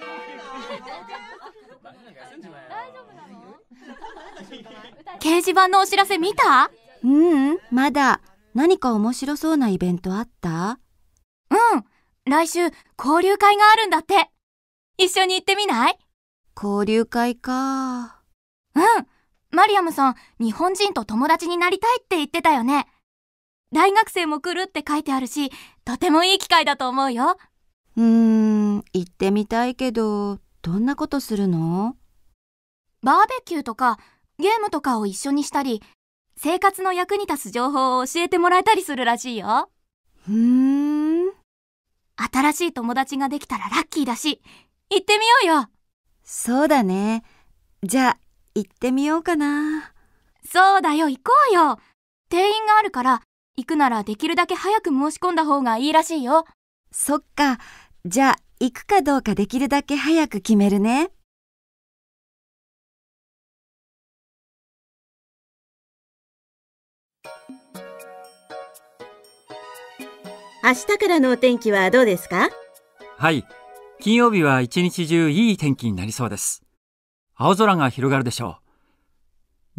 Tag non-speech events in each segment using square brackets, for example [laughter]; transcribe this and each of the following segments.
大丈夫なの掲示板のお知らせ見たううん、まだ。何か面白そうなイベントあったうん。来週、交流会があるんだって。一緒に行ってみない交流会か。うん。マリアムさん、日本人と友達になりたいって言ってたよね。大学生も来るって書いてあるし、とてもいい機会だと思うよ。うーん。行ってみたいけど、どんなことするのバーベキューとか、ゲームとかを一緒にしたり、生活の役に立つ情報を教えてもらえたりするらしいよ。ふーん。新しい友達ができたらラッキーだし、行ってみようよ。そうだね。じゃあ、行ってみようかな。そうだよ、行こうよ。定員があるから、行くならできるだけ早く申し込んだ方がいいらしいよ。そっか。じゃあ、行くかどうかできるだけ早く決めるね。明日からのお天気はどうですかはい。金曜日は一日中いい天気になりそうです。青空が広がるでしょ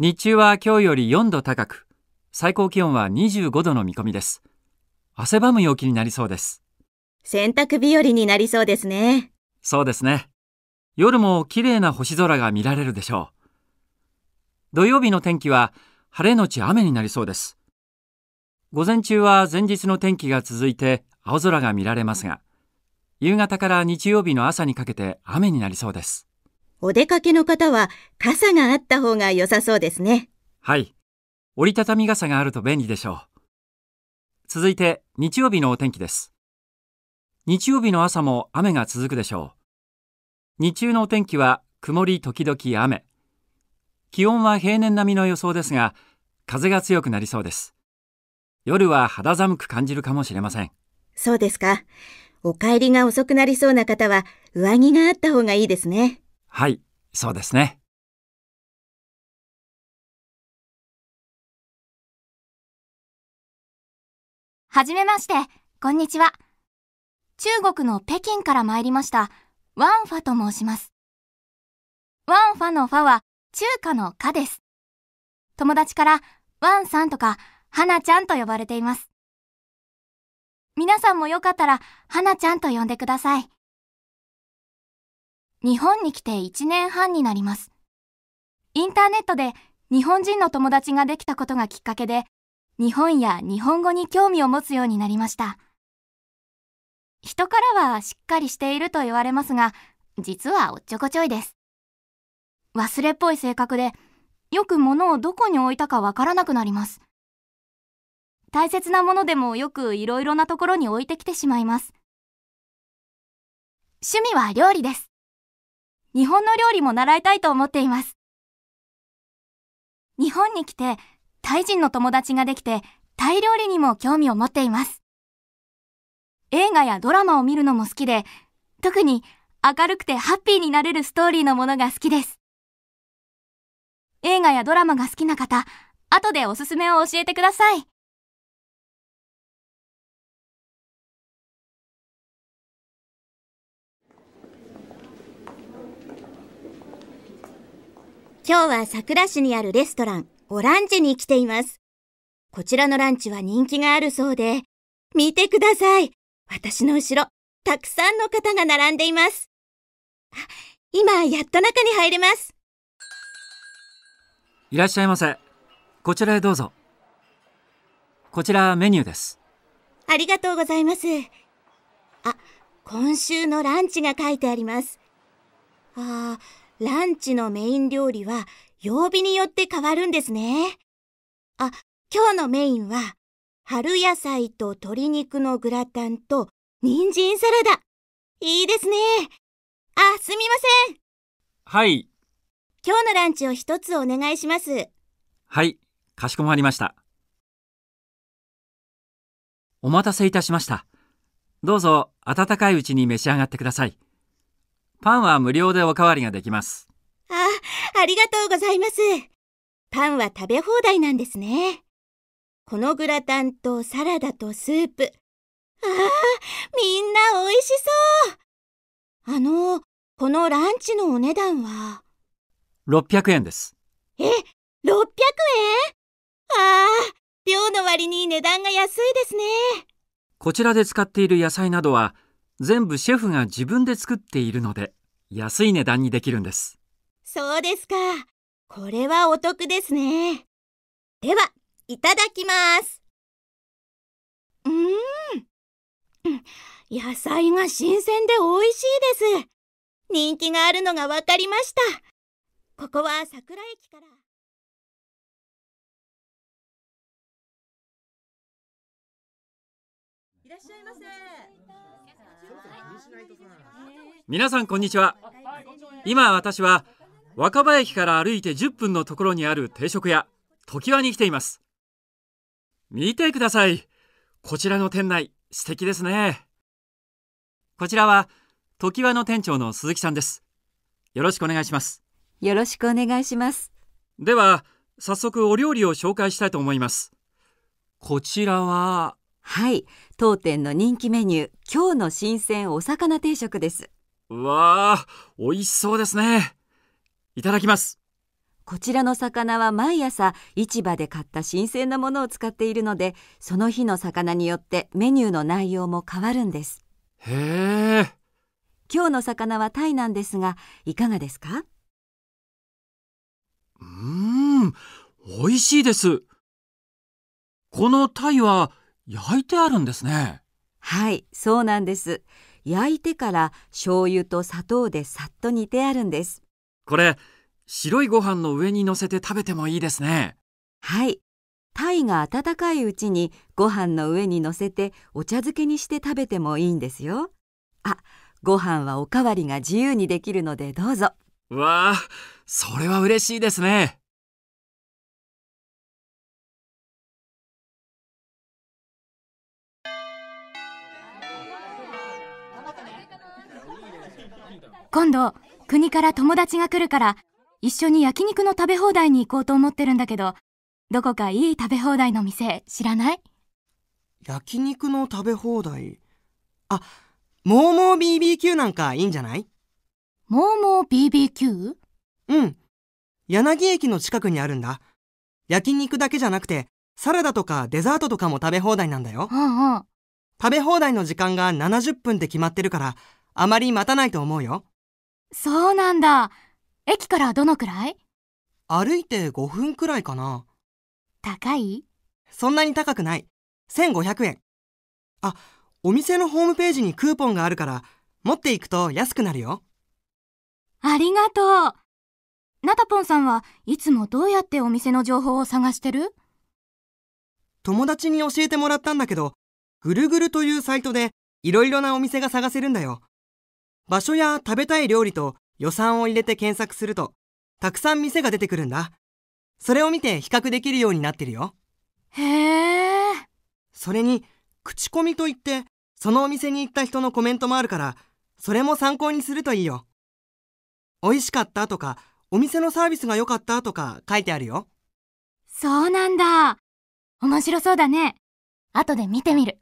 う。日中は今日より4度高く、最高気温は25度の見込みです。汗ばむ陽気になりそうです。洗濯日和になりそうですね。そうですね。夜も綺麗な星空が見られるでしょう。土曜日の天気は晴れのち雨になりそうです。午前中は前日の天気が続いて青空が見られますが、夕方から日曜日の朝にかけて雨になりそうです。お出かけの方は傘があった方が良さそうですね。はい。折りたたみ傘があると便利でしょう。続いて日曜日のお天気です。日曜日の朝も雨が続くでしょう。日中のお天気は曇り時々雨。気温は平年並みの予想ですが、風が強くなりそうです。夜は肌寒く感じるかもしれません。そうですか。お帰りが遅くなりそうな方は、上着があった方がいいですね。はい、そうですね。はじめまして、こんにちは。中国の北京から参りました、ワンファと申します。ワンファのファは中華の華です。友達からワンさんとかナちゃんと呼ばれています。皆さんもよかったらナちゃんと呼んでください。日本に来て1年半になります。インターネットで日本人の友達ができたことがきっかけで、日本や日本語に興味を持つようになりました。人からはしっかりしていると言われますが、実はおっちょこちょいです。忘れっぽい性格で、よく物をどこに置いたかわからなくなります。大切なものでもよくいろいろなところに置いてきてしまいます。趣味は料理です。日本の料理も習いたいと思っています。日本に来て、タイ人の友達ができて、タイ料理にも興味を持っています。映画やドラマを見るのも好きで、特に明るくてハッピーになれるストーリーのものが好きです。映画やドラマが好きな方、後でおすすめを教えてください。今日は桜市にあるレストラン、オランジに来ています。こちらのランチは人気があるそうで、見てください。私の後ろ、たくさんの方が並んでいます。今、やっと中に入れます。いらっしゃいませ。こちらへどうぞ。こちらメニューです。ありがとうございます。あ、今週のランチが書いてあります。ああ、ランチのメイン料理は曜日によって変わるんですね。あ、今日のメインは春野菜と鶏肉のグラタンと人参サラダ。いいですね。あ、すみません。はい。今日のランチを一つお願いします。はい、かしこまりました。お待たせいたしました。どうぞ温かいうちに召し上がってください。パンは無料でおかわりができます。あ、ありがとうございます。パンは食べ放題なんですね。このグラタンとサラダとスープ。ああ、みんな美味しそうあの、このランチのお値段は ?600 円です。え、600円ああ、量の割に値段が安いですね。こちらで使っている野菜などは、全部シェフが自分で作っているので、安い値段にできるんです。そうですか。これはお得ですね。では、いただきます。うーん。野菜が新鮮で美味しいです。人気があるのがわかりました。ここは桜駅から。いらっしゃいませ。皆さんこんにちは。今私は若葉駅から歩いて10分のところにある定食屋、常盤に来ています。見てください。こちらの店内、素敵ですね。こちらは、時和の店長の鈴木さんです。よろしくお願いします。よろしくお願いします。では、早速お料理を紹介したいと思います。こちらは、はい、当店の人気メニュー、今日の新鮮お魚定食です。うわあ、美味しそうですね。いただきます。こちらの魚は毎朝市場で買った新鮮なものを使っているのでその日の魚によってメニューの内容も変わるんですへえ今日の魚はタイなんですがいかがですかうーん美味しいですこのタイは焼いてあるんですねはいそうなんです焼いてから醤油と砂糖でさっと煮てあるんですこれ白いご飯の上に乗せて食べてもいいですねはい鯛が温かいうちにご飯の上に乗せてお茶漬けにして食べてもいいんですよあ、ご飯はおかわりが自由にできるのでどうぞわあ、それは嬉しいですね今度国から友達が来るから一緒に焼肉の食べ放題に行こうと思ってるんだけど、どこかいい食べ放題の店知らない焼肉の食べ放題あ、モーモー BBQ なんかいいんじゃないモーモー BBQ? うん。柳駅の近くにあるんだ。焼肉だけじゃなくて、サラダとかデザートとかも食べ放題なんだよ。うんうん。食べ放題の時間が70分って決まってるから、あまり待たないと思うよ。そうなんだ。駅からどのくらい歩いて5分くらいかな。高いそんなに高くない。1500円。あ、お店のホームページにクーポンがあるから、持っていくと安くなるよ。ありがとう。なたぽんさんはいつもどうやってお店の情報を探してる友達に教えてもらったんだけど、ぐるぐるというサイトでいろいろなお店が探せるんだよ。場所や食べたい料理と予算を入れて検索すると、たくさん店が出てくるんだ。それを見て比較できるようになってるよ。へえ。それに、口コミといって、そのお店に行った人のコメントもあるから、それも参考にするといいよ。美味しかったとか、お店のサービスが良かったとか書いてあるよ。そうなんだ。面白そうだね。後で見てみる。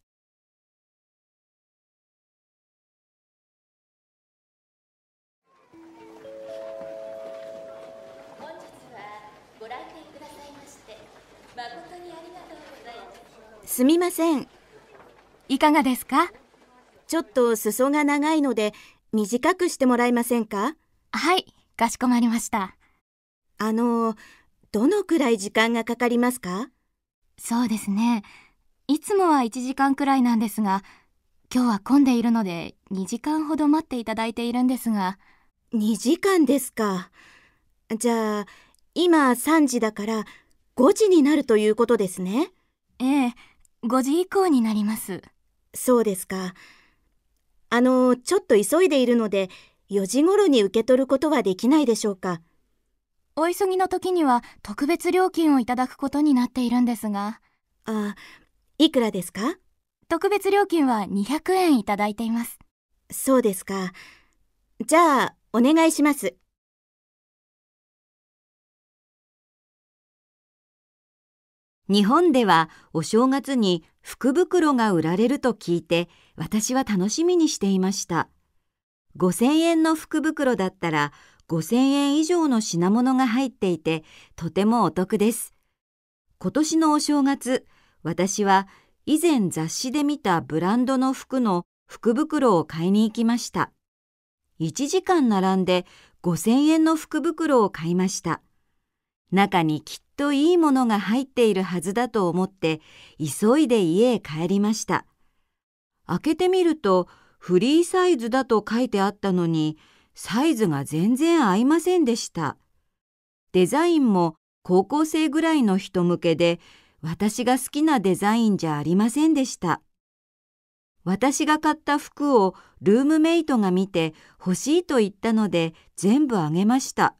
すみません。いかがですかちょっと裾が長いので短くしてもらえませんかはい、かしこまりました。あの、どのくらい時間がかかりますかそうですね。いつもは1時間くらいなんですが、今日は混んでいるので2時間ほど待っていただいているんですが。2時間ですか。じゃあ、今3時だから5時になるということですね。ええ。5時以降になりますそうですかあのちょっと急いでいるので4時頃に受け取ることはできないでしょうかお急ぎの時には特別料金をいただくことになっているんですがあいくらですか特別料金は200円いただいていますそうですかじゃあお願いします日本ではお正月に福袋が売られると聞いて私は楽しみにしていました5000円の福袋だったら5000円以上の品物が入っていてとてもお得です今年のお正月私は以前雑誌で見たブランドの服の福袋を買いに行きました1時間並んで5000円の福袋を買いました中にきっといいものが入っているはずだと思って急いで家へ帰りました開けてみるとフリーサイズだと書いてあったのにサイズが全然合いませんでしたデザインも高校生ぐらいの人向けで私が好きなデザインじゃありませんでした私が買った服をルームメイトが見て欲しいと言ったので全部あげました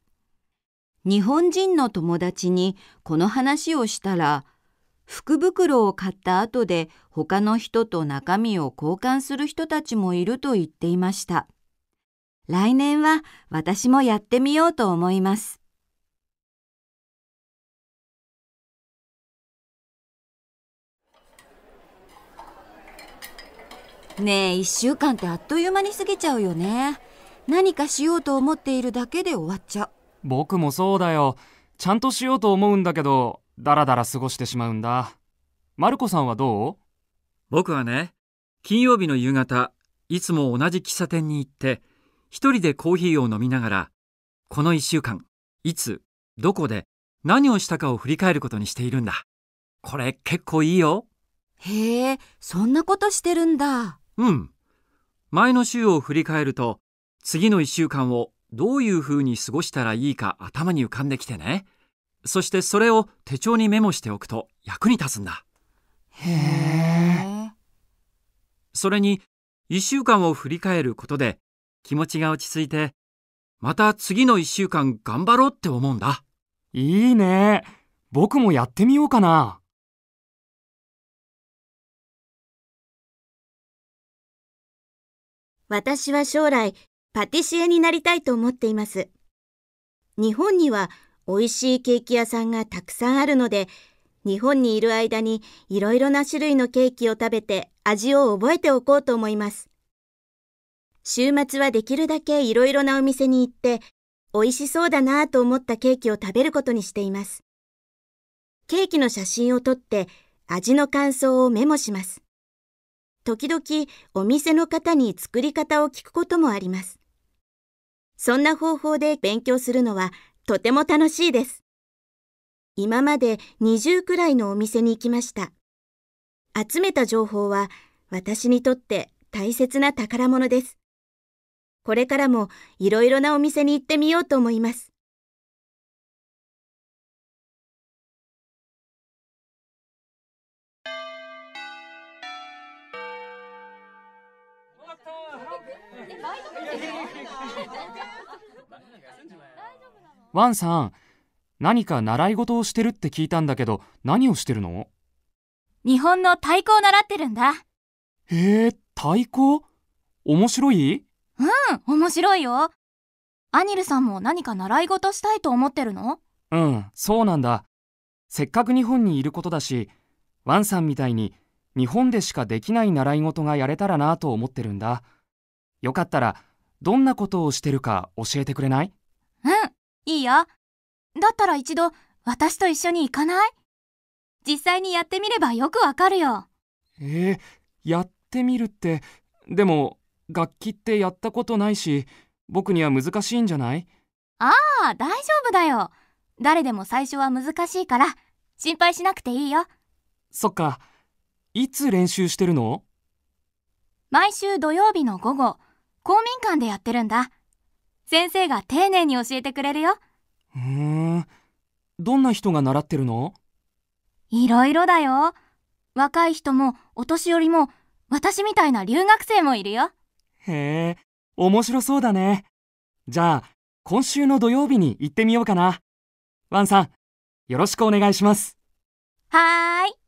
日本人の友達にこの話をしたら福袋を買った後で他の人と中身を交換する人たちもいると言っていました。来年は私もやってみようと思います。ねえ1週間ってあっという間に過ぎちゃうよね何かしようと思っているだけで終わっちゃう僕もそうだよ。ちゃんとしようと思うんだけど、ダラダラ過ごしてしまうんだ。マルコさんはどう僕はね、金曜日の夕方、いつも同じ喫茶店に行って、一人でコーヒーを飲みながら、この1週間、いつ、どこで、何をしたかを振り返ることにしているんだ。これ結構いいよ。へえ、そんなことしてるんだ。うん。前の週を振り返ると、次の1週間をどういうふうに過ごしたらいいか頭に浮かんできてね。そしてそれを手帳にメモしておくと役に立つんだ。へえ。それに、1週間を振り返ることで気持ちが落ち着いて、また次の1週間頑張ろうって思うんだ。いいね。僕もやってみようかな。私は将来パティシエになりたいと思っています。日本には美味しいケーキ屋さんがたくさんあるので、日本にいる間にいろいろな種類のケーキを食べて味を覚えておこうと思います。週末はできるだけいろいろなお店に行って、美味しそうだなぁと思ったケーキを食べることにしています。ケーキの写真を撮って味の感想をメモします。時々お店の方に作り方を聞くこともあります。そんな方法で勉強するのはとても楽しいです。今まで20くらいのお店に行きました。集めた情報は私にとって大切な宝物です。これからもいろいろなお店に行ってみようと思います。ワンさん、何か習い事をしてるって聞いたんだけど、何をしてるの日本の太鼓を習ってるんだ。へえ、太鼓面白いうん、面白いよ。アニルさんも何か習い事したいと思ってるのうん、そうなんだ。せっかく日本にいることだし、ワンさんみたいに日本でしかできない習い事がやれたらなと思ってるんだ。よかったら、どんなことをしてるか教えてくれないうんいいよだったら一度私と一緒に行かない実際にやってみればよくわかるよえー、やってみるってでも楽器ってやったことないし僕には難しいんじゃないああ大丈夫だよ誰でも最初は難しいから心配しなくていいよそっかいつ練習してるの毎週土曜日の午後公民館でやってるんだ。先生が丁寧に教えてくれるよ。ふん。どんな人が習ってるのいろいろだよ。若い人もお年寄りも私みたいな留学生もいるよ。へえ、面白そうだね。じゃあ、今週の土曜日に行ってみようかな。ワンさん、よろしくお願いします。はーい。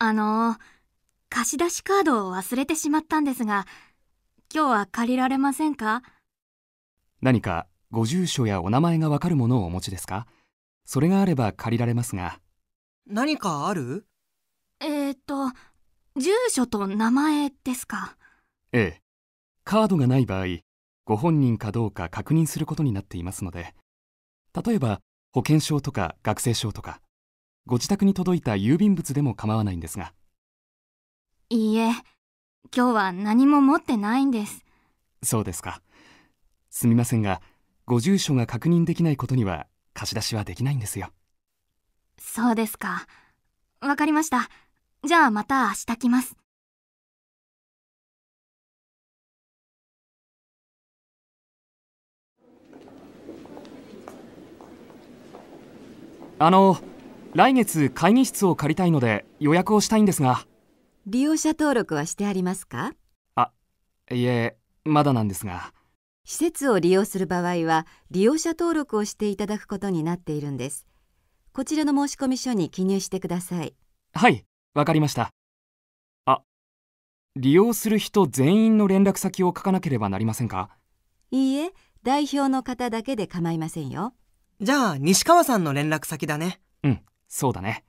あの貸し出しカードを忘れてしまったんですが、今日は借りられませんか何かご住所やお名前がわかるものをお持ちですかそれがあれば借りられますが。何かあるえー、っと、住所と名前ですか。ええ。カードがない場合、ご本人かどうか確認することになっていますので、例えば保険証とか学生証とか、ご自宅に届いた郵便物でも構わないんですがいいえ今日は何も持ってないんですそうですかすみませんがご住所が確認できないことには貸し出しはできないんですよそうですかわかりましたじゃあまた明日来ますあの来月会議室を借りたいので予約をしたいんですが利用者登録はしてありますかあいえまだなんですが施設を利用する場合は利用者登録をしていただくことになっているんですこちらの申込書に記入してくださいはいわかりましたあ利用する人全員の連絡先を書かなければなりませんかいいえ代表の方だけで構いませんよじゃあ西川さんの連絡先だねうんそうだね。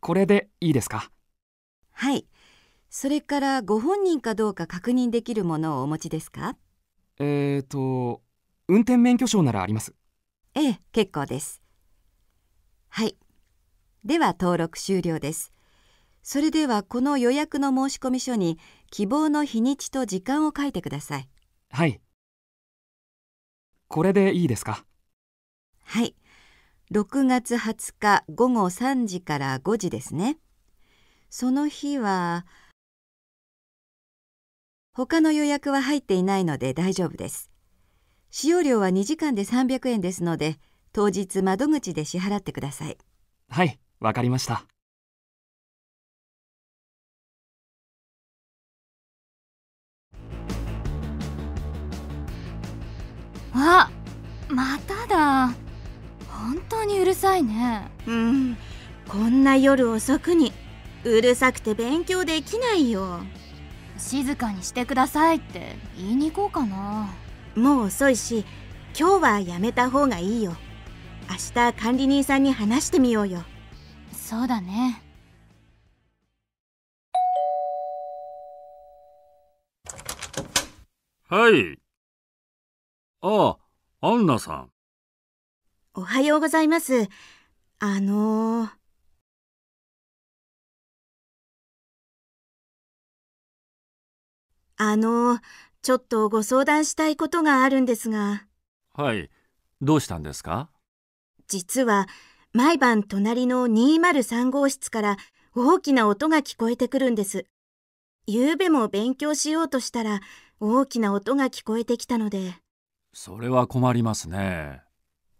これでいいですかはい。それからご本人かどうか確認できるものをお持ちですかえーと、運転免許証ならあります。ええ、結構です。はい。では登録終了です。それではこの予約の申込書に希望の日にちと時間を書いてください。はい。これでいいですかはい。6月20日午後3時から5時ですね。その日は他の予約は入っていないので大丈夫です。使用料は2時間で300円ですので、当日窓口で支払ってください。はい、わかりました。あ、まただ。本当にうるさいねうんこんな夜遅くにうるさくて勉強できないよ静かにしてくださいって言いに行こうかなもう遅いし今日はやめた方がいいよ明日管理人さんに話してみようよそうだねはいああアンナさんおはようございます。あのー、あのちょっとご相談したいことがあるんですが。はい。どうしたんですか実は、毎晩隣の203号室から大きな音が聞こえてくるんです。昨夜も勉強しようとしたら大きな音が聞こえてきたので。それは困りますね。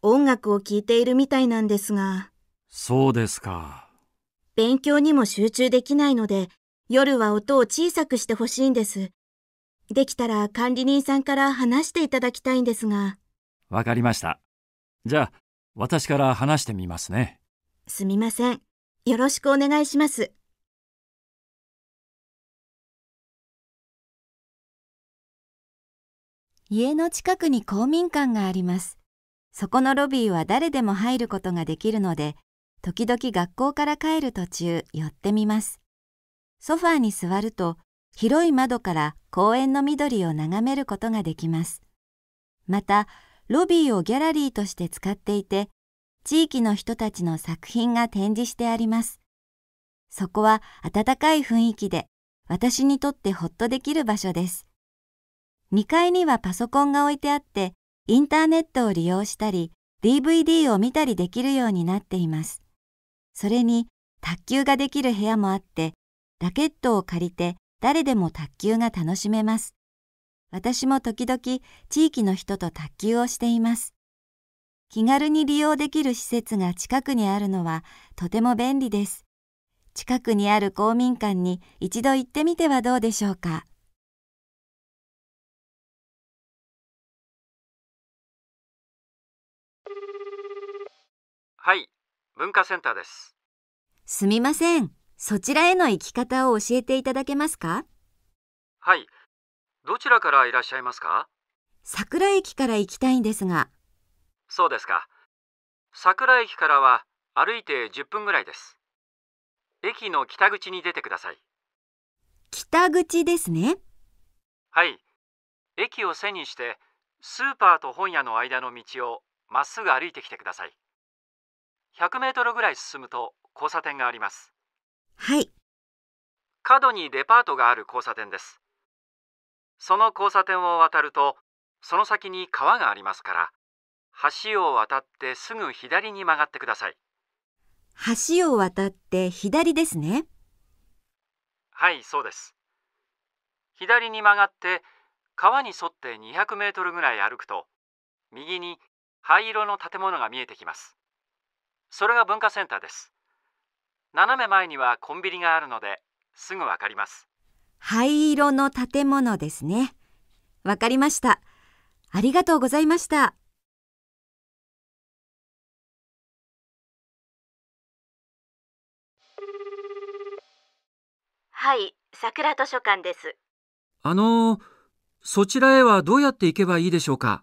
音楽を聴いているみたいなんですが。そうですか。勉強にも集中できないので、夜は音を小さくしてほしいんです。できたら管理人さんから話していただきたいんですが。わかりました。じゃあ、私から話してみますね。すみません。よろしくお願いします。家の近くに公民館があります。そこのロビーは誰でも入ることができるので、時々学校から帰る途中寄ってみます。ソファーに座ると、広い窓から公園の緑を眺めることができます。また、ロビーをギャラリーとして使っていて、地域の人たちの作品が展示してあります。そこは暖かい雰囲気で、私にとってほっとできる場所です。2階にはパソコンが置いてあって、インターネットを利用したり DVD を見たりできるようになっていますそれに卓球ができる部屋もあってラケットを借りて誰でも卓球が楽しめます私も時々地域の人と卓球をしています気軽に利用できる施設が近くにあるのはとても便利です近くにある公民館に一度行ってみてはどうでしょうかはい文化センターですすみませんそちらへの行き方を教えていただけますかはいどちらからいらっしゃいますか桜駅から行きたいんですがそうですか桜駅からは歩いて10分ぐらいです駅の北口に出てください北口ですねはい駅を背にしてスーパーと本屋の間の道をまっすぐ歩いてきてください100メートルぐらい進むと交差点がありますはい角にデパートがある交差点ですその交差点を渡るとその先に川がありますから橋を渡ってすぐ左に曲がってください橋を渡って左ですねはいそうです左に曲がって川に沿って200メートルぐらい歩くと右に灰色の建物が見えてきますそれが文化センターです斜め前にはコンビニがあるのですぐわかります灰色の建物ですねわかりましたありがとうございましたはい桜図書館ですあのそちらへはどうやって行けばいいでしょうか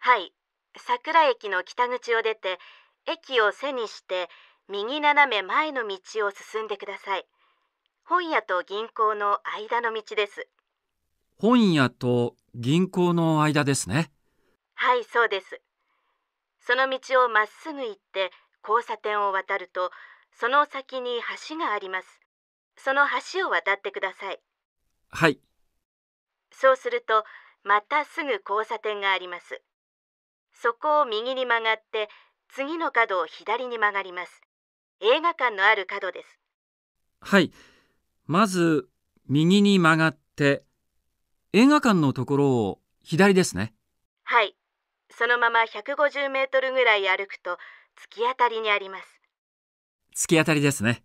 はい桜駅の北口を出て駅を背にして右斜め前の道を進んでください本屋と銀行の間の道です本屋と銀行の間ですねはいそうですその道をまっすぐ行って交差点を渡るとその先に橋がありますその橋を渡ってくださいはいそうするとまたすぐ交差点がありますそこを右に曲がって次の角を左に曲がります映画館のある角ですはいまず右に曲がって映画館のところを左ですねはいそのまま150メートルぐらい歩くと突き当たりにあります突き当たりですね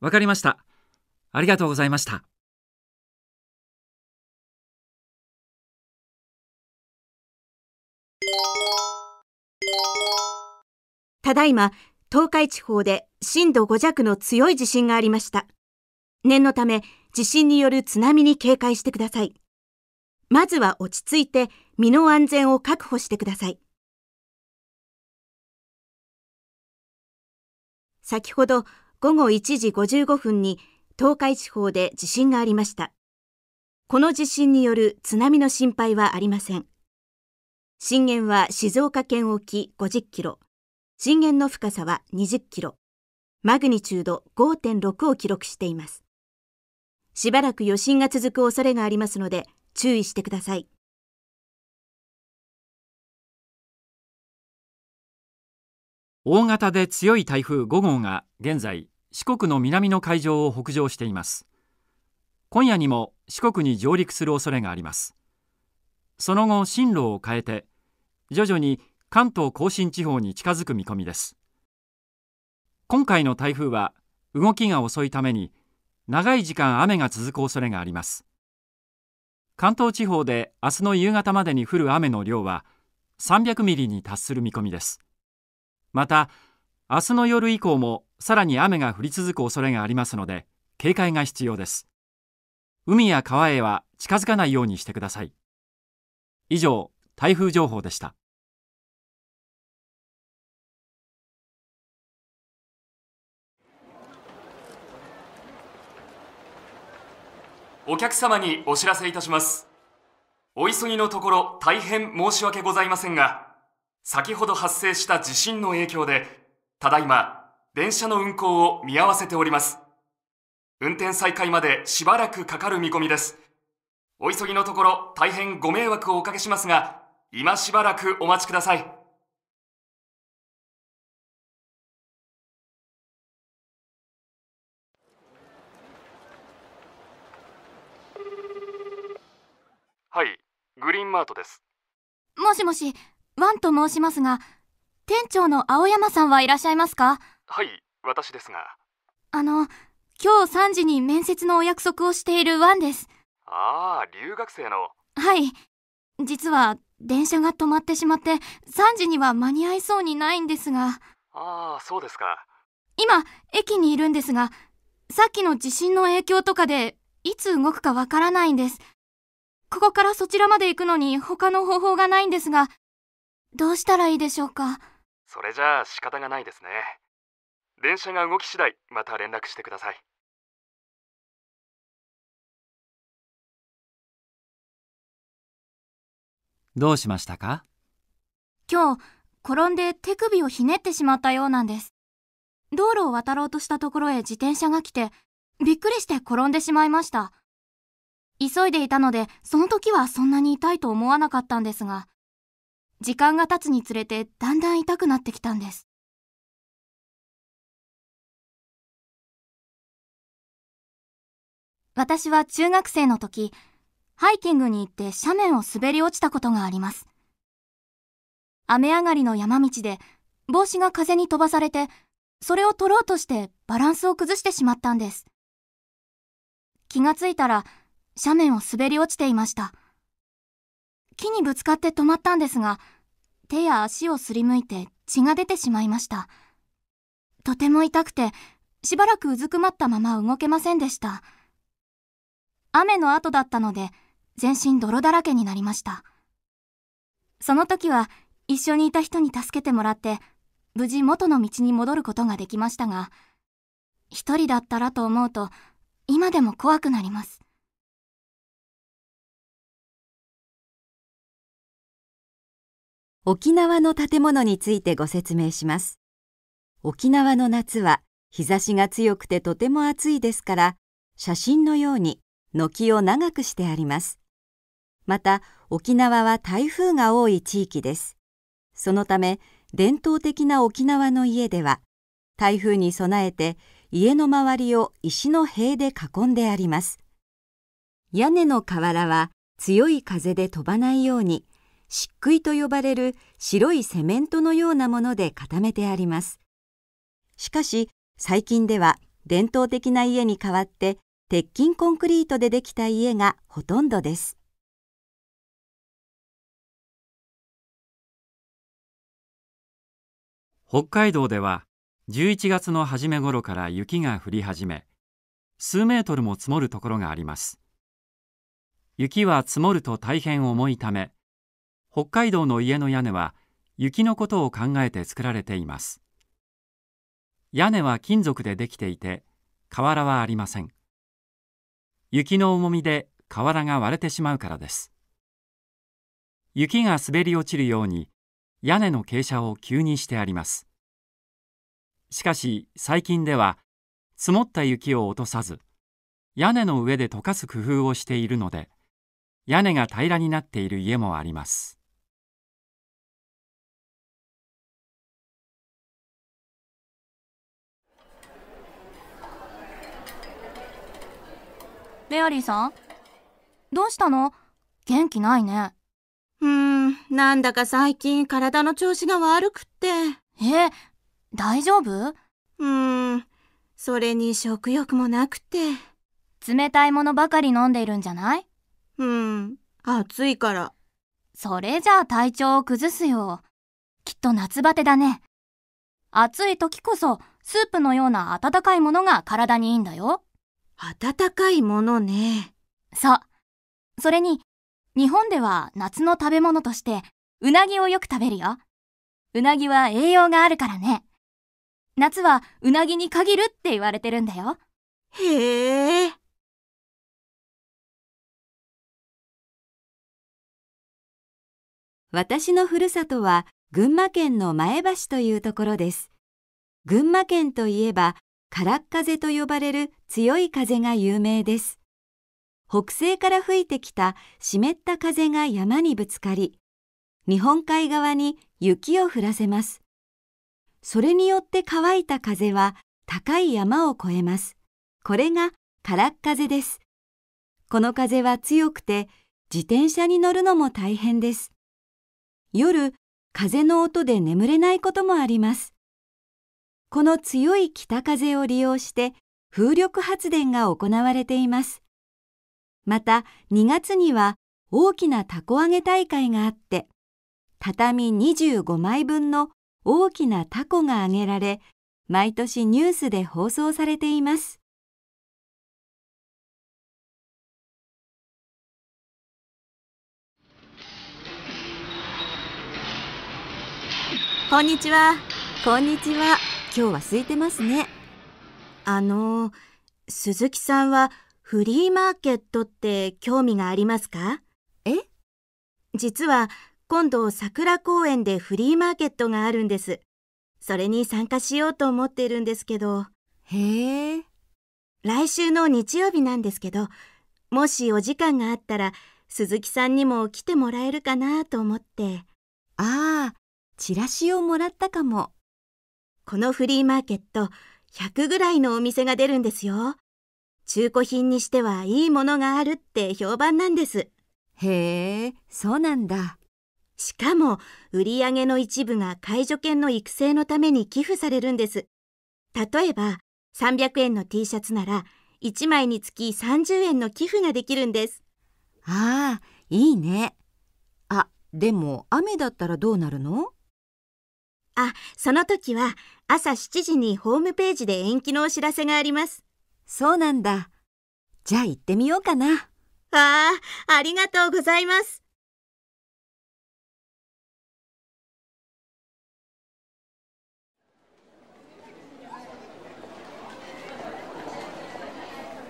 わかりましたありがとうございましたただいま、東海地方で震度5弱の強い地震がありました。念のため、地震による津波に警戒してください。まずは落ち着いて、身の安全を確保してください。先ほど午後1時55分に東海地方で地震がありました。この地震による津波の心配はありません。震源は静岡県沖50キロ、震源の深さは20キロ、マグニチュード5.6を記録しています。しばらく余震が続く恐れがありますので注意してください。大型で強い台風5号が現在四国の南の海上を北上しています今夜にも四国に上陸する恐れがありますその後進路を変えて徐々に関東甲信地方に近づく見込みです今回の台風は動きが遅いために長い時間雨が続く恐れがあります関東地方で明日の夕方までに降る雨の量は300ミリに達する見込みですまた明日の夜以降もさらに雨が降り続く恐れがありますので警戒が必要です海や川へは近づかないようにしてください以上台風情報でしたお客様にお知らせいたします。お急ぎのところ大変申し訳ございませんが、先ほど発生した地震の影響で、ただいま、電車の運行を見合わせております。運転再開までしばらくかかる見込みです。お急ぎのところ大変ご迷惑をおかけしますが、今しばらくお待ちください。はいグリーンマートですもしもしワンと申しますが店長の青山さんはいらっしゃいますかはい私ですがあの今日3時に面接のお約束をしているワンですああ留学生のはい実は電車が止まってしまって3時には間に合いそうにないんですがああそうですか今駅にいるんですがさっきの地震の影響とかでいつ動くかわからないんですここからそちらまで行くのに他の方法がないんですが、どうしたらいいでしょうか。それじゃあ仕方がないですね。電車が動き次第、また連絡してください。どうしましたか今日、転んで手首をひねってしまったようなんです。道路を渡ろうとしたところへ自転車が来て、びっくりして転んでしまいました。急いでいたので、その時はそんなに痛いと思わなかったんですが、時間が経つにつれてだんだん痛くなってきたんです。私は中学生の時、ハイキングに行って斜面を滑り落ちたことがあります。雨上がりの山道で帽子が風に飛ばされて、それを取ろうとしてバランスを崩してしまったんです。気がついたら斜面を滑り落ちていました。木にぶつかって止まったんですが、手や足をすりむいて血が出てしまいました。とても痛くて、しばらくうずくまったまま動けませんでした。雨の後だったので、全身泥だらけになりました。その時は、一緒にいた人に助けてもらって、無事元の道に戻ることができましたが、一人だったらと思うと、今でも怖くなります。沖縄の建物についてご説明します沖縄の夏は日差しが強くてとても暑いですから写真のように軒を長くしてありますまた沖縄は台風が多い地域ですそのため伝統的な沖縄の家では台風に備えて家の周りを石の塀で囲んであります屋根の瓦は強い風で飛ばないように漆喰と呼ばれる白いセメントのようなもので固めてあります。しかし最近では伝統的な家に代わって鉄筋コンクリートでできた家がほとんどです。北海道では11月の初め頃から雪が降り始め数メートルも積もるところがあります雪は積もると大変重いため北海道の家の屋根は雪のことを考えて作られています屋根は金属でできていて瓦はありません雪の重みで瓦が割れてしまうからです雪が滑り落ちるように屋根の傾斜を急にしてありますしかし最近では積もった雪を落とさず屋根の上で溶かす工夫をしているので屋根が平らになっている家もありますメアリーさんどうしたの元気ないね。うーん、なんだか最近体の調子が悪くって。え、大丈夫うーん、それに食欲もなくて。冷たいものばかり飲んでいるんじゃないうん、暑いから。それじゃあ体調を崩すよ。きっと夏バテだね。暑い時こそスープのような温かいものが体にいいんだよ。暖かいものね。そう。それに、日本では夏の食べ物として、うなぎをよく食べるよ。うなぎは栄養があるからね。夏はうなぎに限るって言われてるんだよ。へえ。私のふるさとは群馬県の前橋というところです。群馬県といえば空っ風と呼ばれる強い風が有名です。北西から吹いてきた湿った風が山にぶつかり、日本海側に雪を降らせます。それによって乾いた風は高い山を越えます。これが空っ風です。この風は強くて、自転車に乗るのも大変です。夜、風の音で眠れないこともあります。この強い北風を利用して風力発電が行われています。また2月には大きなたこ揚げ大会があって畳25枚分の大きなたこが揚げられ毎年ニュースで放送されています。こんにちは。こんにちは。今日は空いてますね。あの、鈴木さんはフリーマーケットって興味がありますかえ実は今度桜公園でフリーマーケットがあるんです。それに参加しようと思っているんですけど。へえ。来週の日曜日なんですけど、もしお時間があったら鈴木さんにも来てもらえるかなと思って。ああ、チラシをもらったかも。このフリーマーケット100ぐらいのお店が出るんですよ。中古品にしてはいいものがあるって評判なんです。へえ、そうなんだ。しかも、売り上げの一部が介助犬の育成のために寄付されるんです。例えば、300円の T シャツなら、1枚につき30円の寄付ができるんです。ああ、いいね。あ、でも雨だったらどうなるのあ、その時は朝7時にホームページで延期のお知らせがあります。そうなんだ。じゃあ行ってみようかな。ああ、ありがとうございます。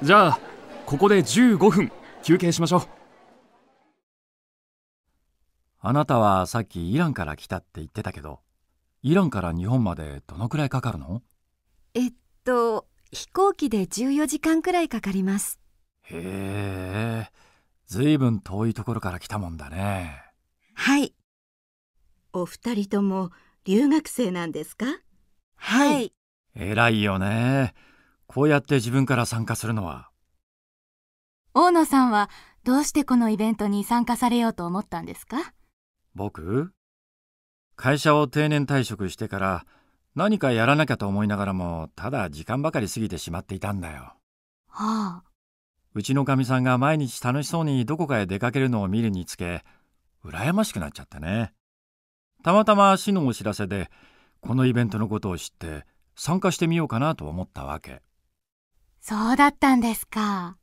じゃあ、ここで15分休憩しましょう。あなたはさっきイランから来たって言ってたけど、イランから日本までどのくらいかかるのえっと飛行機で14時間くらいかかりますへえずいぶん遠いところから来たもんだねはいお二人とも留学生なんですかはい偉いよねこうやって自分から参加するのは大野さんはどうしてこのイベントに参加されようと思ったんですか僕会社を定年退職してから何かやらなきゃと思いながらもただ時間ばかり過ぎてしまっていたんだよ。はあ、うちのかみさんが毎日楽しそうにどこかへ出かけるのを見るにつけ羨ましくなっちゃってね。たまたま市のお知らせでこのイベントのことを知って参加してみようかなと思ったわけ。そうだったんですか。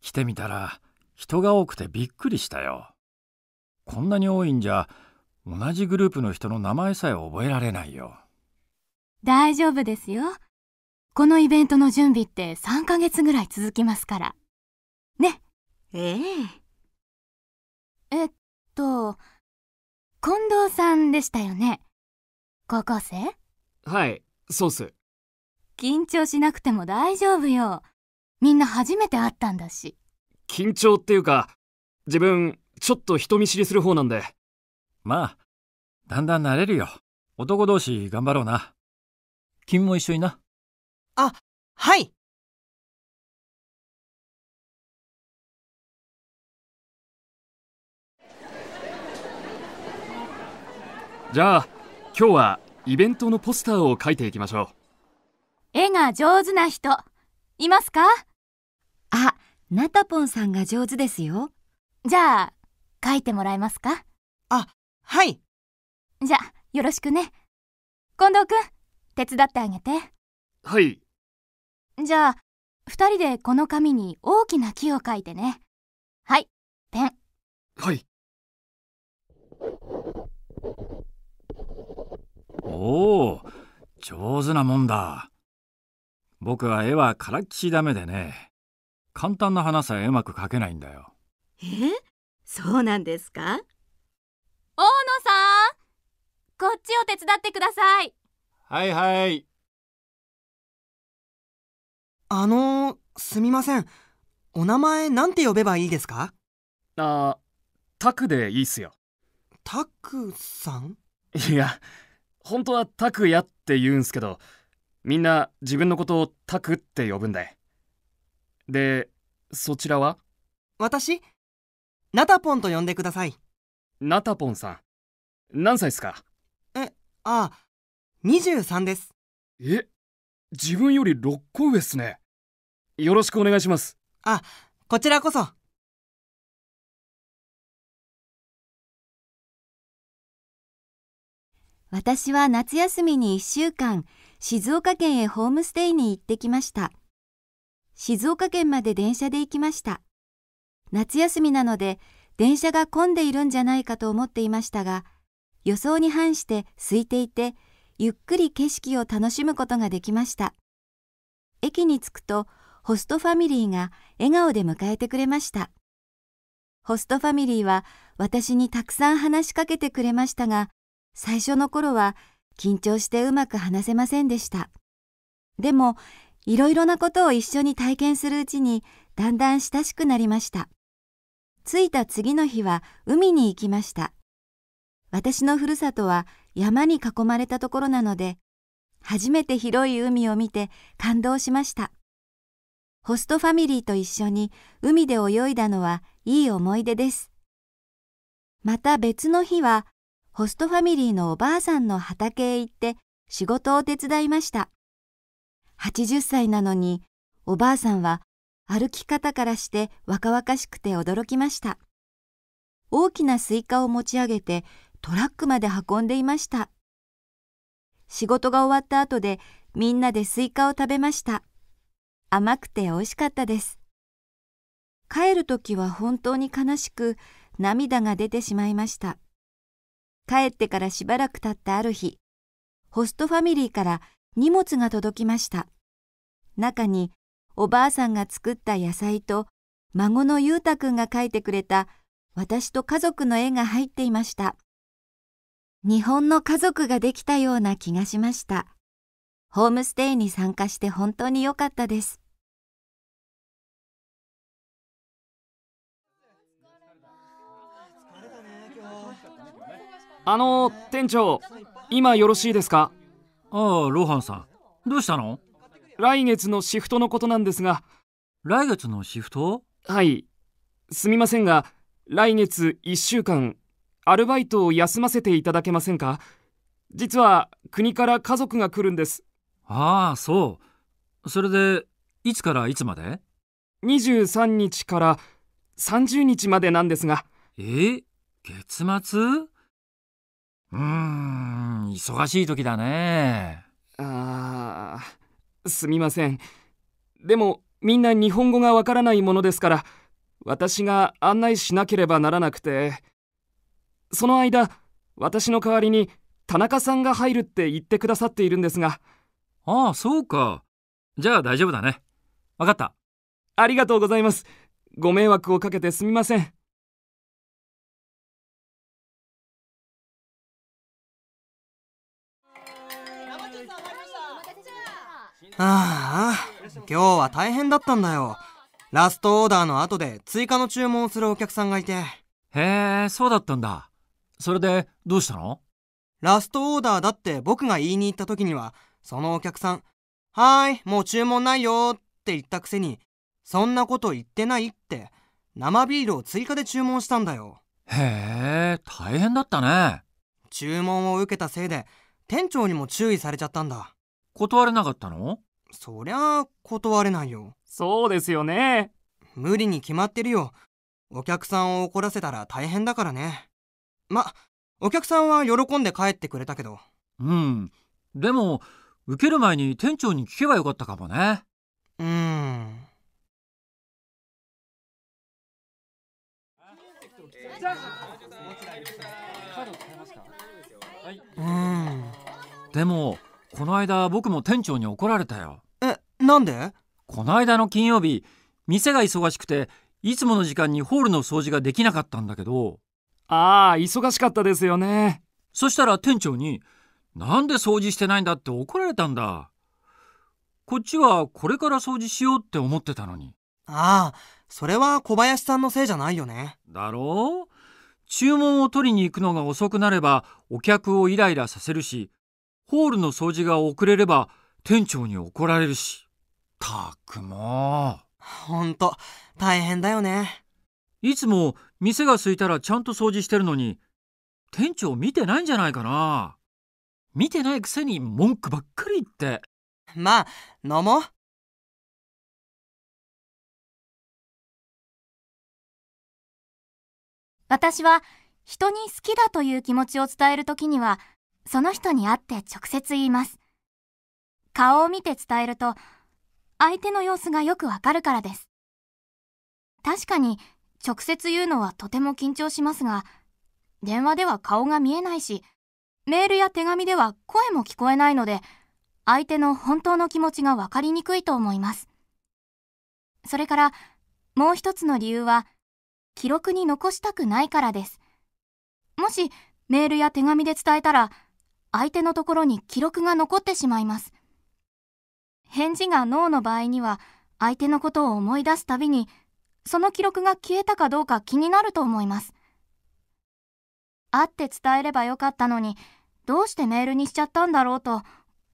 来てみたら人が多くてびっくりしたよ。こんなに多いんじゃ同じグループの人の名前さえ覚えられないよ。大丈夫ですよ。このイベントの準備って3ヶ月ぐらい続きますから。ね。ええ。えっと、近藤さんでしたよね。高校生はい、そうっす。緊張しなくても大丈夫よ。みんな初めて会ったんだし。緊張っていうか、自分、ちょっと人見知りする方なんで。まあ、だんだん慣れるよ。男同士頑張ろうな。君も一緒にな。あ、はい。じゃあ、今日はイベントのポスターを描いていきましょう。絵が上手な人、いますかあ、ナタポンさんが上手ですよ。じゃあ、描いてもらえますかはいじゃよろしくね近藤くん手伝ってあげてはいじゃあ2人でこの紙に大きな木を書いてねはいペンはいおお上手なもんだ僕は絵はからっきしダメでね簡単な話さえうまく描けないんだよえそうなんですか大野さんこっちを手伝ってくださいはいはいあのすみませんお名前なんて呼べばいいですかあタクでいいっすよタクさんいや本当はタクヤって言うんすけどみんな自分のことをタクって呼ぶんだでそちらは私ナタポンと呼んでくださいなたぽんさん。何歳ですかえ、ああ、23です。え、自分より6個上っすね。よろしくお願いします。あ、こちらこそ。私は夏休みに1週間、静岡県へホームステイに行ってきました。静岡県まで電車で行きました。夏休みなので、電車が混んでいるんじゃないかと思っていましたが予想に反して空いていてゆっくり景色を楽しむことができました駅に着くとホストファミリーが笑顔で迎えてくれましたホストファミリーは私にたくさん話しかけてくれましたが最初の頃は緊張してうまく話せませんでしたでもいろいろなことを一緒に体験するうちにだんだん親しくなりました着いた次の日は海に行きました。私のふるさとは山に囲まれたところなので、初めて広い海を見て感動しました。ホストファミリーと一緒に海で泳いだのはいい思い出です。また別の日は、ホストファミリーのおばあさんの畑へ行って仕事を手伝いました。80歳なのに、おばあさんは歩き方からして若々しくて驚きました。大きなスイカを持ち上げてトラックまで運んでいました。仕事が終わった後でみんなでスイカを食べました。甘くて美味しかったです。帰る時は本当に悲しく涙が出てしまいました。帰ってからしばらく経ったある日、ホストファミリーから荷物が届きました。中におばあさんが作った野菜と孫のゆうたくんが描いてくれた私と家族の絵が入っていました。日本の家族ができたような気がしました。ホームステイに参加して本当に良かったです。あの店長今よろしいですかああロハンさんどうしたの来月のシフトのことなんですが来月のシフトはいすみませんが来月1週間アルバイトを休ませていただけませんか実は国から家族が来るんですああそうそれでいつからいつまで23日から30日までなんですがえ月末うーん忙しい時だねああすみませんでもみんな日本語がわからないものですから私が案内しなければならなくてその間私の代わりに田中さんが入るって言ってくださっているんですがああそうかじゃあ大丈夫だねわかったありがとうございますご迷惑をかけてすみませんああ、今日は大変だったんだよ。ラストオーダーの後で追加の注文をするお客さんがいて。へえ、そうだったんだ。それで、どうしたのラストオーダーだって僕が言いに行った時には、そのお客さん、はーい、もう注文ないよって言ったくせに、そんなこと言ってないって、生ビールを追加で注文したんだよ。へえ、大変だったね。注文を受けたせいで、店長にも注意されちゃったんだ。断れなかったのそりゃ断れないよ。そうですよね。無理に決まってるよ。お客さんを怒らせたら大変だからね。ま、お客さんは喜んで帰ってくれたけど。うん。でも、受ける前に店長に聞けばよかったかもね。うん。うん。でも、この間僕も店長に怒られたよえなんでこの間の金曜日店が忙しくていつもの時間にホールの掃除ができなかったんだけどああ忙しかったですよねそしたら店長になんで掃除してないんだって怒られたんだこっちはこれから掃除しようって思ってたのにああそれは小林さんのせいじゃないよねだろう注文を取りに行くのが遅くなればお客をイライラさせるしホールの掃除が遅れれば店長に怒られるし。たくもほんと、大変だよね。いつも店が空いたらちゃんと掃除してるのに、店長見てないんじゃないかな。見てないくせに文句ばっかり言って。まあ、飲もう。私は人に好きだという気持ちを伝えるときにはその人に会って直接言います。顔を見て伝えると、相手の様子がよくわかるからです。確かに、直接言うのはとても緊張しますが、電話では顔が見えないし、メールや手紙では声も聞こえないので、相手の本当の気持ちがわかりにくいと思います。それから、もう一つの理由は、記録に残したくないからです。もし、メールや手紙で伝えたら、相手のところに記録が残ってしまいます。返事がノーの場合には、相手のことを思い出すたびに、その記録が消えたかどうか気になると思います。会って伝えればよかったのに、どうしてメールにしちゃったんだろうと、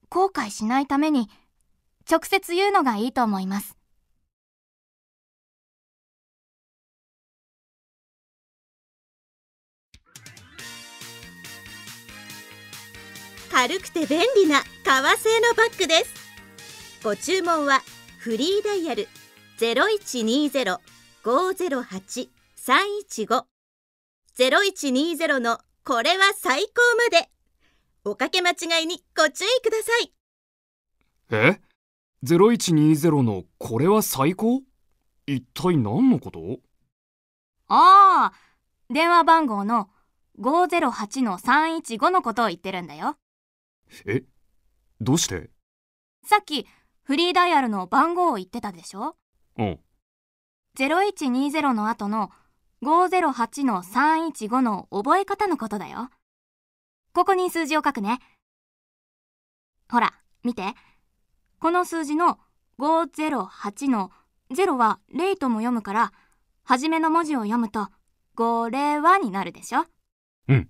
後悔しないために、直接言うのがいいと思います。軽くて便利な革製のバッグですご注文はフリーダイヤル0120-508-315 0120のこれは最高までおかけ間違いにご注意くださいえ0120のこれは最高一体何のことああ電話番号の508 315のことを言ってるんだよ。えどうしてさっきフリーダイヤルの番号を言ってたでしょうん0120の後の508の315の覚え方のことだよここに数字を書くねほら見てこの数字の508の0は0とも読むから初めの文字を読むと「これは」になるでしょうん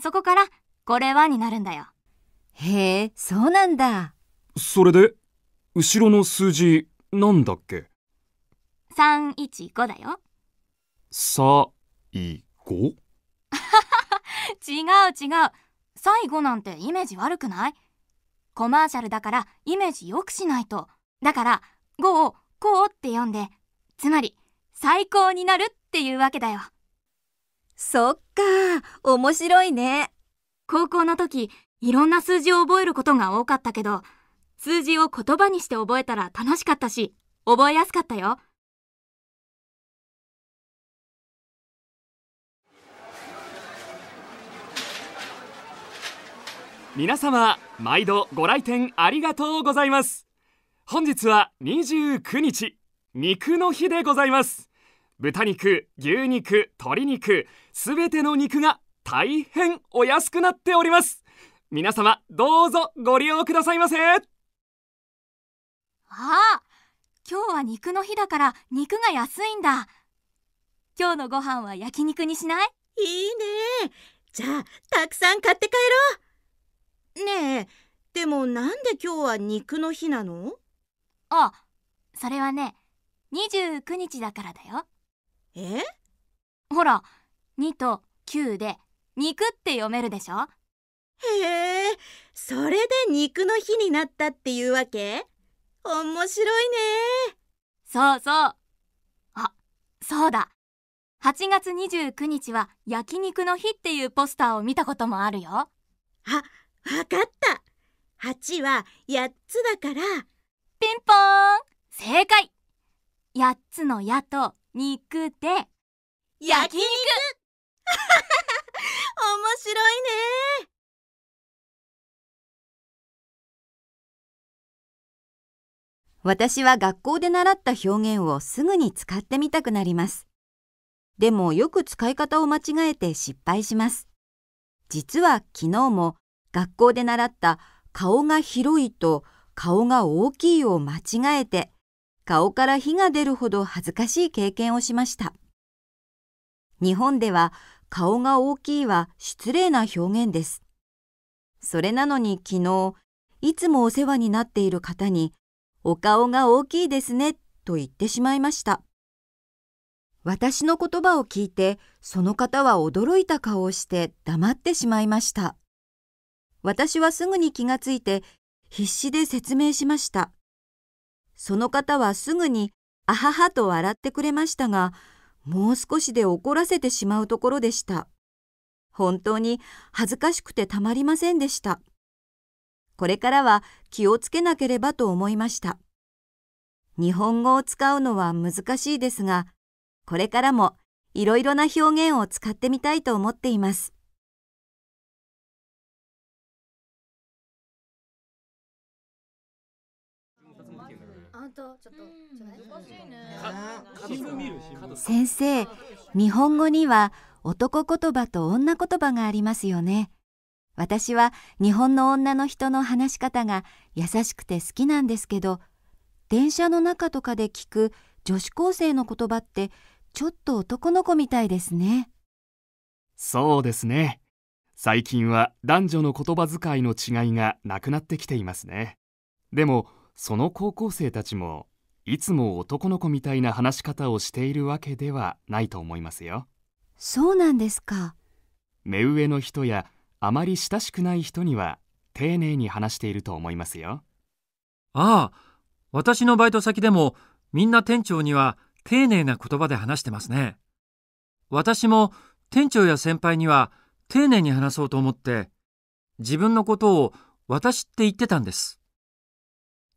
そこから「これは」になるんだよへえ、そうなんだ。それで、後ろの数字、なんだっけ ?315 だよ。さ、い、ご違う違う。最後なんてイメージ悪くないコマーシャルだからイメージ良くしないと。だから、5をこうって呼んで、つまり、最高になるっていうわけだよ。そっか、面白いね。高校の時、いろんな数字を覚えることが多かったけど、数字を言葉にして覚えたら楽しかったし、覚えやすかったよ。皆様、毎度ご来店ありがとうございます。本日は29日、肉の日でございます。豚肉、牛肉、鶏肉、すべての肉が大変お安くなっております。皆様どうぞご利用くださいませああ今日は肉の日だから肉が安いんだ今日のご飯は焼肉にしないいいねじゃあたくさん買って帰ろうねえでもなんで今日は肉の日なのあそれはね29日だからだよえほら2と9で肉って読めるでしょへえそれで肉の日になったっていうわけ面白いねそうそうあそうだ8月29日は焼肉の日っていうポスターを見たこともあるよあわかった8は8つだからピンポーン正解8つの「や」と「肉」で焼肉 [laughs] 面白いね私は学校で習った表現をすぐに使ってみたくなります。でもよく使い方を間違えて失敗します。実は昨日も学校で習った顔が広いと顔が大きいを間違えて顔から火が出るほど恥ずかしい経験をしました。日本では顔が大きいは失礼な表現です。それなのに昨日いつもお世話になっている方にお顔が大きいですねと言ってしまいました私の言葉を聞いてその方は驚いた顔をして黙ってしまいました私はすぐに気がついて必死で説明しましたその方はすぐにあははと笑ってくれましたがもう少しで怒らせてしまうところでした本当に恥ずかしくてたまりませんでしたこれからは気をつけなければと思いました。日本語を使うのは難しいですが、これからもいろいろな表現を使ってみたいと思っています。先生、日本語には男言葉と女言葉がありますよね。私は日本の女の人の話し方が優しくて好きなんですけど電車の中とかで聞く女子高生の言葉ってちょっと男の子みたいですねそうですね最近は男女の言葉遣いの違いがなくなってきていますねでもその高校生たちもいつも男の子みたいな話し方をしているわけではないと思いますよそうなんですか目上の人やあまり親しくない人には丁寧に話していると思いますよ。ああ、私のバイト先でもみんな店長には丁寧な言葉で話してますね。私も店長や先輩には丁寧に話そうと思って自分のことを私って言ってたんです。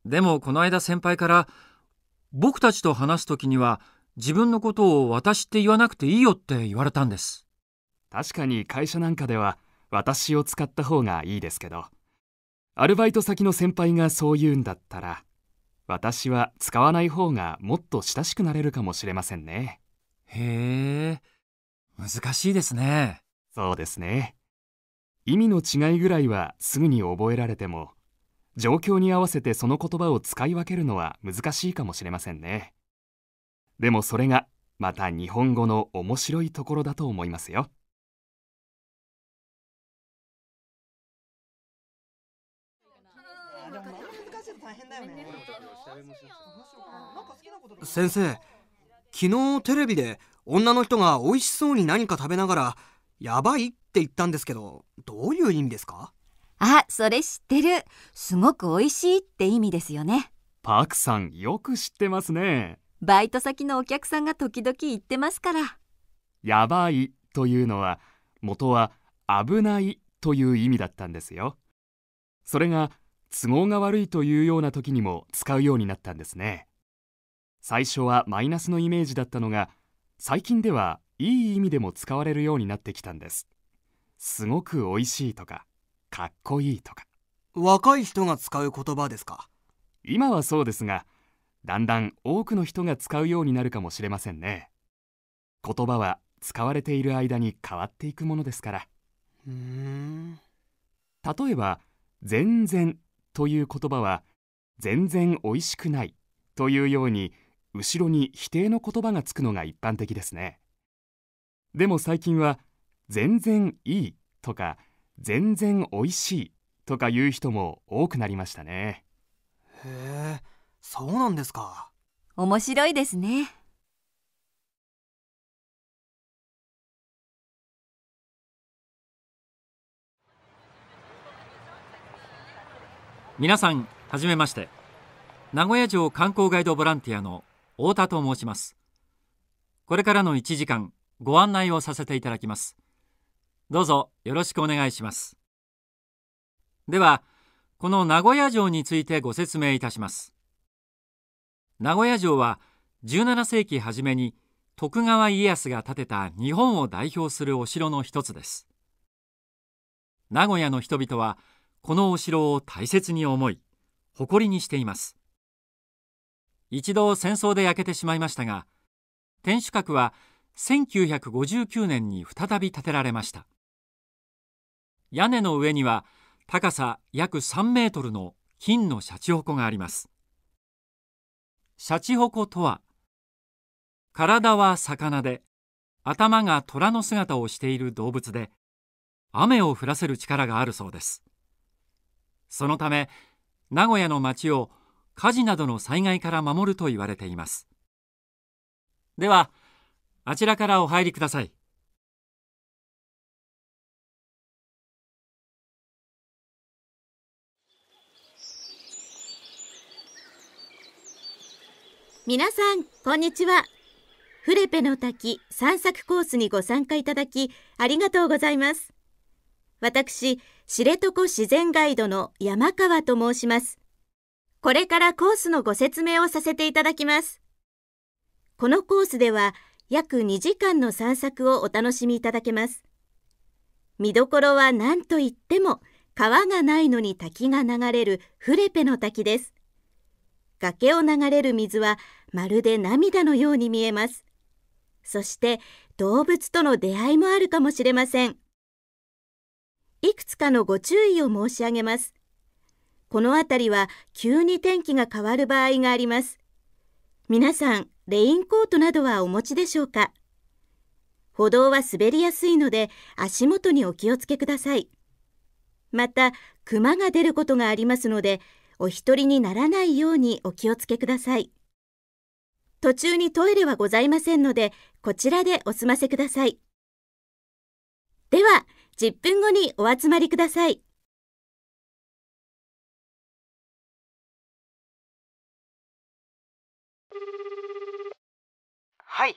でもこの間先輩から僕たちと話す時には自分のことを私って言わなくていいよって言われたんです。確かに会社なんかでは私を使った方がいいですけどアルバイト先の先輩がそう言うんだったら私は使わない方がもっと親しくなれるかもしれませんねへえ難しいですねそうですね意味の違いぐらいはすぐに覚えられても状況に合わせてその言葉を使い分けるのは難しいかもしれませんねでもそれがまた日本語の面白いところだと思いますよ先生昨日テレビで女の人が美味しそうに何か食べながら「やばい」って言ったんですけどどういう意味ですかあそれ知ってるすごく美味しいって意味ですよねパクさんよく知ってますねバイト先のお客さんが時々言ってますからやばいというのは元は危ないという意味だったんですよそれが都合が悪いというような時にも使うようになったんですね最初はマイナスのイメージだったのが最近ではいい意味でも使われるようになってきたんですすごく美味しいとかかっこいいとか若い人が使う言葉ですか今はそうですがだんだん多くの人が使うようになるかもしれませんね言葉は使われている間に変わっていくものですからうーん例えば「全然」という言葉は全然美味しくないというように後ろに否定の言葉がつくのが一般的ですね。でも最近は全然いいとか全然美味しいとか言う人も多くなりましたね。へえ、そうなんですか。面白いですね。皆さんはじめまして名古屋城観光ガイドボランティアの太田と申しますこれからの1時間ご案内をさせていただきますどうぞよろしくお願いしますではこの名古屋城についてご説明いたします名古屋城は17世紀初めに徳川家康が建てた日本を代表するお城の一つです名古屋の人々はこのお城を大切に思い誇りにしています一度戦争で焼けてしまいましたが天守閣は1959年に再び建てられました屋根の上には高さ約3メートルの金のシャチホコがありますシャチホコとは体は魚で頭が虎の姿をしている動物で雨を降らせる力があるそうですそのため名古屋の街を火事などの災害から守ると言われていますではあちらからお入りください皆さんこんにちはフレペの滝散策コースにご参加いただきありがとうございます私、知床自然ガイドの山川と申します。これからコースのご説明をさせていただきます。このコースでは約2時間の散策をお楽しみいただけます。見どころは何といっても川がないのに滝が流れるフレペの滝です。崖を流れる水はまるで涙のように見えます。そして動物との出会いもあるかもしれません。いくつかのご注意を申し上げます。この辺りは急に天気が変わる場合があります。皆さん、レインコートなどはお持ちでしょうか歩道は滑りやすいので足元にお気をつけください。また、熊が出ることがありますので、お一人にならないようにお気をつけください。途中にトイレはございませんので、こちらでお済ませください。では、10分後にお集まりください。はい、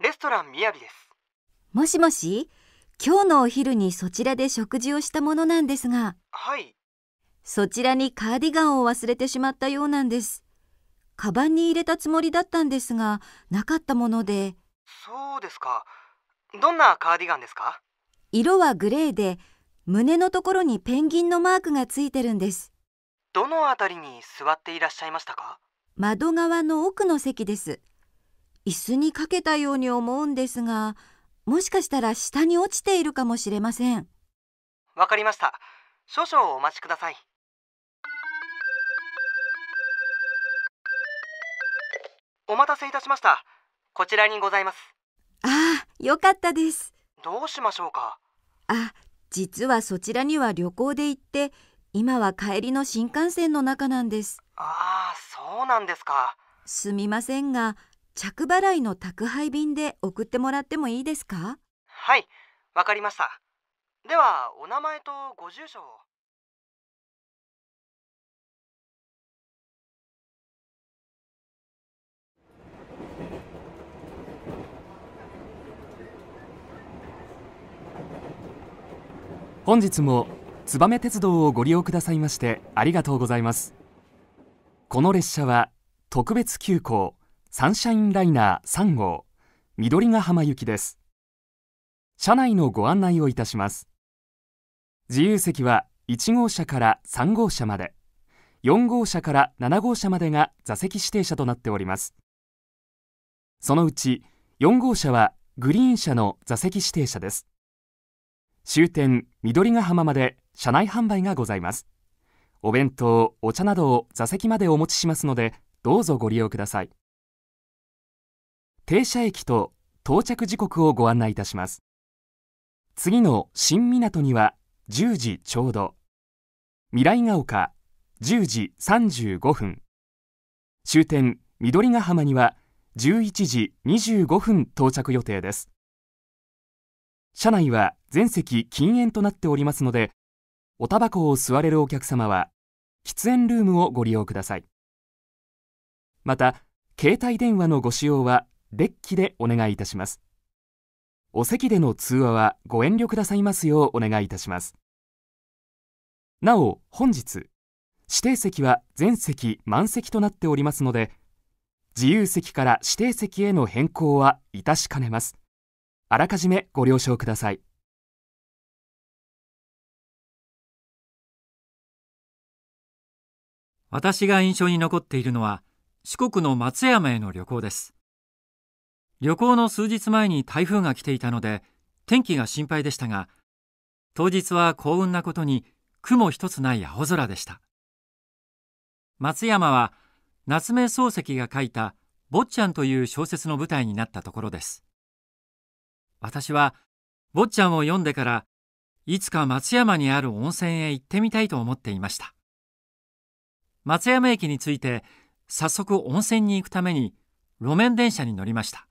レストランみやびです。もしもし、今日のお昼にそちらで食事をしたものなんですが。はい。そちらにカーディガンを忘れてしまったようなんです。カバンに入れたつもりだったんですが、なかったもので。そうですか。どんなカーディガンですか色はグレーで胸のところにペンギンのマークがついてるんですどのあたりに座っていらっしゃいましたか窓側の奥の席です椅子にかけたように思うんですがもしかしたら下に落ちているかもしれませんわかりました少々お待ちくださいお待たせいたしましたこちらにございますああ、よかったですどうしましょうかあ実はそちらには旅行で行って今は帰りの新幹線の中なんですああそうなんですかすみませんが着払いの宅配便で送ってもらってもいいですかはいわかりましたではお名前とご住所を本日も燕鉄道をご利用くださいましてありがとうございますこの列車は特別急行サンシャインライナー3号緑ヶ浜行きです車内のご案内をいたします自由席は1号車から3号車まで4号車から7号車までが座席指定車となっておりますそのうち4号車はグリーン車の座席指定車です終点緑ヶ浜まで車内販売がございますお弁当お茶などを座席までお持ちしますのでどうぞご利用ください停車駅と到着時刻をご案内いたします次の新港には10時ちょうど未来が丘10時35分終点緑ヶ浜には11時25分到着予定です車内は全席禁煙となっておりますので、おタバコを吸われるお客様は、喫煙ルームをご利用ください。また、携帯電話のご使用はデッキでお願いいたします。お席での通話はご遠慮くださいますようお願いいたします。なお、本日、指定席は全席満席となっておりますので、自由席から指定席への変更はいたしかねます。あらかじめご了承ください。私が印象に残っているのは四国の松山への旅行です。旅行の数日前に台風が来ていたので天気が心配でしたが当日は幸運なことに雲一つない青空でした松山は夏目漱石が書いた「坊ちゃん」という小説の舞台になったところです私は坊ちゃんを読んでからいつか松山にある温泉へ行ってみたいと思っていました松山駅に着いて早速温泉に行くために路面電車に乗りました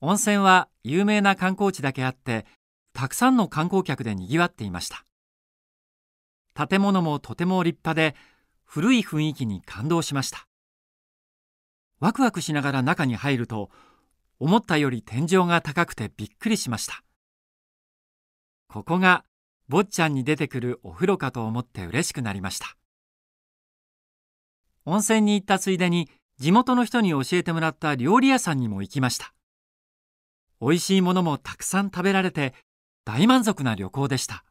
温泉は有名な観光地だけあってたくさんの観光客でにぎわっていました建物もとても立派で古い雰囲気に感動しましたワクワクしながら中に入ると思ったより天井が高くてびっくりしましたここが坊ちゃんに出てくるお風呂かと思って嬉しくなりました温泉に行ったついでに地元の人に教えてもらった料理屋さんにも行きました美味しいものもたくさん食べられて大満足な旅行でした